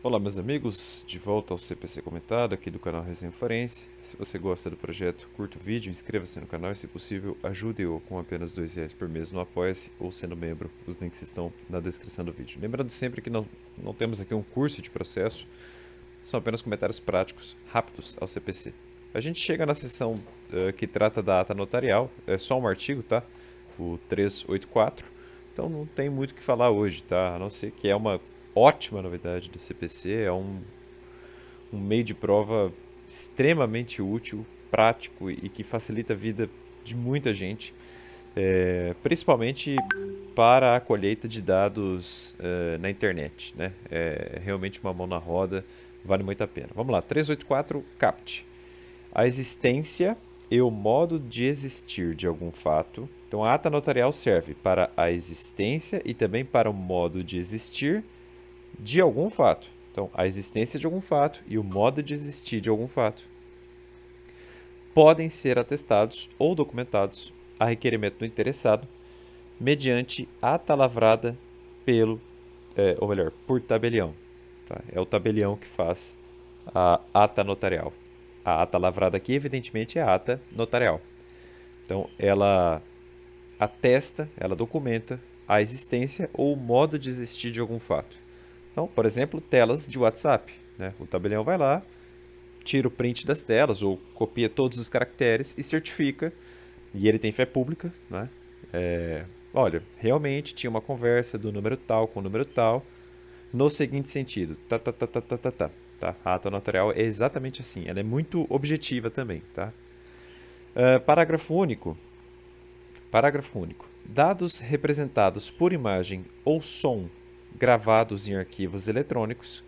Olá meus amigos, de volta ao CPC Comentado aqui do canal Resenha Forense. Se você gosta do projeto, curta o vídeo, inscreva-se no canal e se possível ajude-o com apenas R$ reais por mês no Apoia-se ou sendo membro. Os links estão na descrição do vídeo. Lembrando sempre que não, não temos aqui um curso de processo, são apenas comentários práticos, rápidos ao CPC. A gente chega na seção uh, eh, que trata da ata notarial, é só um artigo, tá? O 384. Então não tem muito o que falar hoje, tá? A não ser que é uma ótima novidade do CPC, é um, um meio de prova extremamente útil, prático e que facilita a vida de muita gente, é, principalmente para a colheita de dados é, na internet. Né? É realmente uma mão na roda, vale muito a pena. Vamos lá, 384 CAPT. A existência e o modo de existir de algum fato. Então, a ata notarial serve para a existência e também para o modo de existir de algum fato. Então, a existência de algum fato e o modo de existir de algum fato podem ser atestados ou documentados a requerimento do interessado mediante lavrada pelo, é, ou melhor, por tabelião. Tá? É o tabelião que faz a ata notarial. A ata lavrada aqui, evidentemente, é a ata notarial. Então, ela atesta, ela documenta a existência ou o modo de existir de algum fato. Então, por exemplo, telas de WhatsApp. Né? O tabelião vai lá, tira o print das telas ou copia todos os caracteres e certifica. E ele tem fé pública, né? É, olha, realmente tinha uma conversa do número tal com o número tal, no seguinte sentido, tá, tá, tá, tá, tá, tá, tá. tá. A ata notarial é exatamente assim, ela é muito objetiva também, tá? Uh, parágrafo único. Parágrafo único. Dados representados por imagem ou som gravados em arquivos eletrônicos,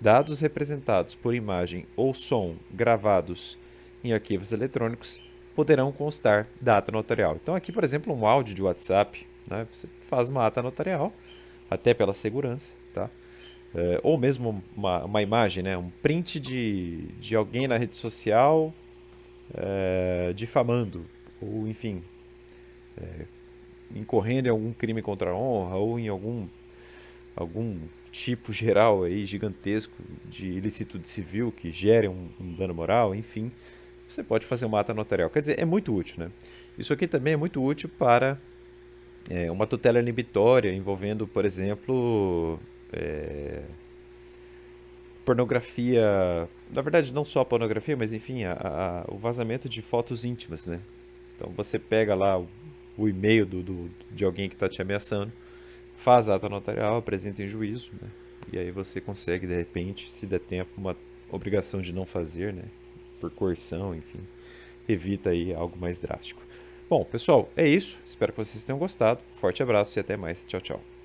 dados representados por imagem ou som gravados em arquivos eletrônicos poderão constar data notarial. Então, aqui, por exemplo, um áudio de WhatsApp, né? você faz uma ata notarial, até pela segurança, tá? É, ou mesmo uma, uma, imagem, né? um print de, de alguém na rede social é, difamando, ou enfim, é, incorrendo em algum crime contra a honra, ou em algum algum tipo geral aí gigantesco de ilicitude civil que gere um, um dano moral, enfim, você pode fazer uma ata notarial. Quer dizer, é muito útil, né? Isso aqui também é muito útil para é, uma tutela inibitória envolvendo, por exemplo, é, pornografia. Na verdade, não só a pornografia, mas enfim, a, a, o vazamento de fotos íntimas, né? Então você pega lá o, o e-mail do, do, de alguém que está te ameaçando faz ata notarial, apresenta em juízo, né? E aí você consegue, de repente, se der tempo, uma obrigação de não fazer, né? Por coerção, enfim. Evita aí algo mais drástico. Bom, pessoal, é isso. Espero que vocês tenham gostado. Forte abraço e até mais. Tchau, tchau.